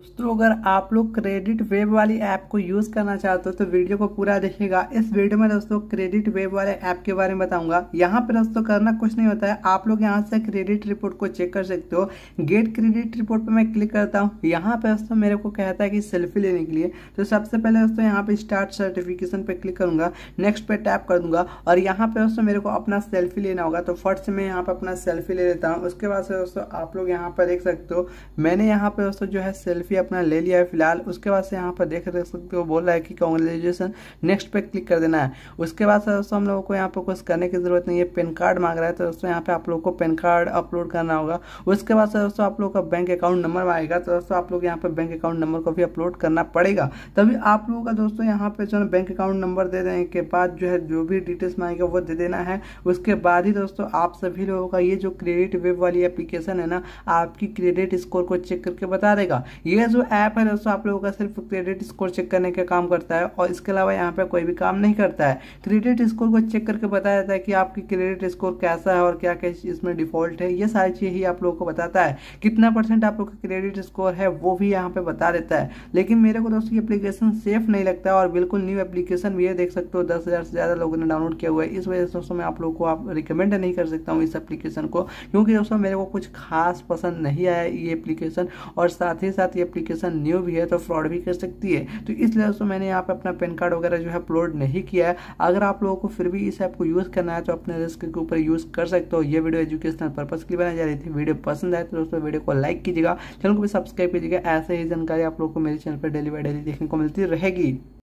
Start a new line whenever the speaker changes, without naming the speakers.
दोस्तों अगर आप लोग क्रेडिट वेब वाली ऐप को यूज़ करना चाहते हो तो वीडियो को पूरा देखिएगा इस वीडियो में दोस्तों क्रेडिट वेब वाले ऐप के बारे में बताऊंगा यहाँ पर दोस्तों करना कुछ नहीं होता है आप लोग यहाँ से क्रेडिट रिपोर्ट को चेक कर सकते हो गेट क्रेडिट रिपोर्ट पर मैं क्लिक करता हूँ यहाँ पर दोस्तों मेरे को कहता है कि सेल्फी लेने के लिए तो सबसे पहले दोस्तों यहाँ पर स्टार्ट सर्टिफिकेशन पर क्लिक करूँगा नेक्स्ट पर टैप कर दूंगा और यहाँ पर दोस्तों मेरे को अपना सेल्फी लेना होगा तो फर्स्ट मैं यहाँ पर अपना सेल्फी ले लेता हूँ उसके बाद दोस्तों आप लोग यहाँ पर देख सकते हो मैंने यहाँ पर दोस्तों जो है सेल्फी सेल्फी अपना ले लिया है फिलहाल उसके बाद से यहाँ पर देख सकते हो बोल रहा है कि कॉन्ग्रेचुलेसन नेक्स्ट पे क्लिक कर देना है उसके बाद से दोस्तों हम लोगों को यहाँ पर कुछ करने की जरूरत नहीं है पेन कार्ड मांग रहा है तो दोस्तों यहाँ पे आप लोग को पेन कार्ड अपलोड करना होगा उसके बाद से दोस्तों आप लोग का बैंक अकाउंट नंबर मांगेगा तो दोस्तों आप लोग यहाँ पर बैंक अकाउंट नंबर को भी अपलोड करना पड़ेगा तभी आप लोगों का दोस्तों यहाँ पे जो है बैंक अकाउंट नंबर दे देने के बाद जो है जो भी डिटेल्स मांगेगा वो दे देना है उसके बाद ही दोस्तों आप सभी लोगों का ये जो क्रेडिट वेब वाली एप्लीकेशन है ना आपकी क्रेडिट स्कोर को चेक करके बता देगा ये यह जो ऐप है दोस्तों आप लोगों का सिर्फ क्रेडिट स्कोर चेक करने का काम करता है और इसके अलावा यहाँ पर कोई भी काम नहीं करता है क्रेडिट स्कोर को चेक करके बताया जाता है कि आपकी क्रेडिट स्कोर कैसा है और क्या क्या इसमें डिफॉल्ट है ये सारी चीज़ ही आप लोगों को बताता है कितना परसेंट आप लोग का क्रेडिट स्कोर है वो भी यहाँ पर बता देता है लेकिन मेरे को दोस्तों ये एप्लीकेशन सेफ नहीं लगता और बिल्कुल न्यू एप्लीकेशन भी है देख सकते हो दस से ज़्यादा लोगों ने डाउनलोड किया हुआ है इस वजह से दोस्तों मैं आप लोगों को आप रिकमेंड नहीं कर सकता हूँ इस एप्लीकेशन को क्योंकि दोस्तों मेरे को कुछ खास पसंद नहीं आया ये एप्लीकेशन और साथ ही साथ ये एप्लीकेशन न्यू भी है तो फ्रॉड भी कर सकती है तो इस वजह से मैंने यहाँ पे अपना पैन कार्ड वगैरह जो है अपलोड नहीं किया है अगर आप लोगों को फिर भी इस ऐप को यूज़ करना है तो अपने रिस्क के ऊपर यूज़ कर सकते हो ये वीडियो एजुकेशनल पर्पज़ की बनाई जा रही थी वीडियो पसंद आए तो दोस्तों वीडियो को लाइक कीजिएगा चैनल को भी सब्सक्राइब कीजिएगा ऐसे ही जानकारी आप लोग को मेरे चैनल पर डेली बाई डेली देखने को मिलती रहेगी